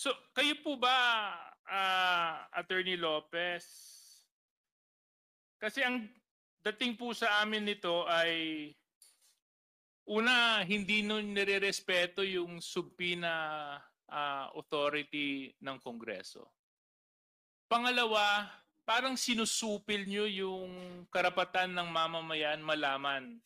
So, kayo po ba, uh, Attorney Lopez? Kasi ang dating po sa amin nito ay una, hindi nun nire-respeto yung subpina uh, ah, authority ng Kongreso. Pangalawa, parang sinusupil nyo yung karapatan ng mamamayan malaman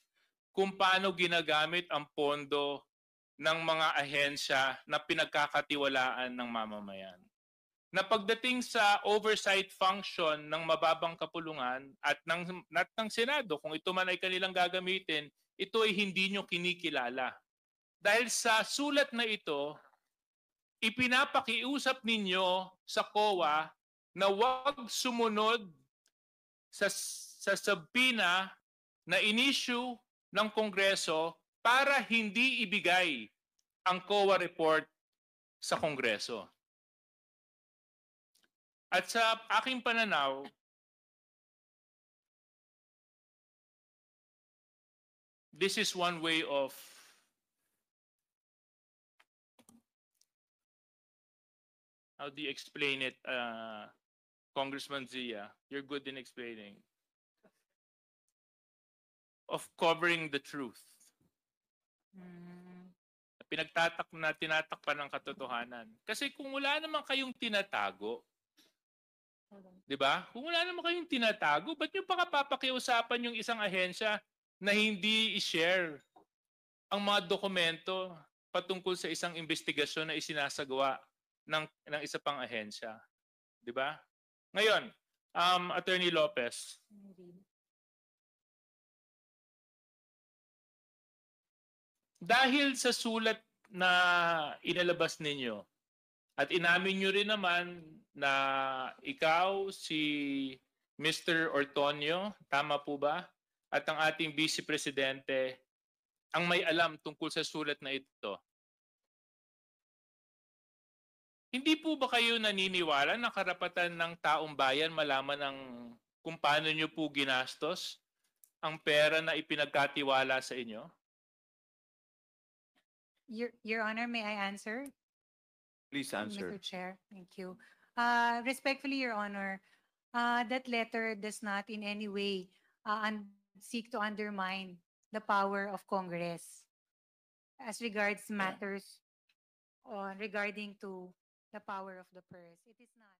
kung paano ginagamit ang pondo ng mga ahensya na pinagkakatiwalaan ng mamamayan. Na pagdating sa oversight function ng mababang kapulungan at ng, at ng Senado, kung ito man ay kanilang gagamitin, ito ay hindi nyo kinikilala. Dahil sa sulat na ito, ipinapakiusap ninyo sa COA na wag sumunod sa, sa subpoena na inisyu ng Kongreso para hindi ibigay ang COA report sa Kongreso. At sa aking pananaw, this is one way of how do you explain it, uh, Congressman Zia? You're good in explaining. Of covering the truth. Mm. Pinagtatak na tinatakpan ng katotohanan. Kasi kung wala naman kayong tinatago, 'di ba? Kung wala naman kayong tinatago, ba't niyo pa papakiusapan yung isang ahensya na hindi i-share ang mga dokumento patungkol sa isang investigasyon na isinasagawa ng ng isa pang ahensya, 'di ba? Ngayon, um Attorney Lopez, hmm. Dahil sa sulat na inalabas ninyo at inamin nyo rin naman na ikaw si Mr. Ortonio, tama po ba? At ang ating Vice Presidente ang may alam tungkol sa sulat na ito. Hindi po ba kayo naniniwala na karapatan ng taong bayan malaman ng kung paano nyo po ginastos ang pera na ipinagkatiwala sa inyo? Your, Your Honor, may I answer? Please answer. Mr. Chair, thank you. Uh, respectfully, Your Honor, uh, that letter does not in any way uh, seek to undermine the power of Congress as regards matters on, uh, regarding to the power of the purse. It is not.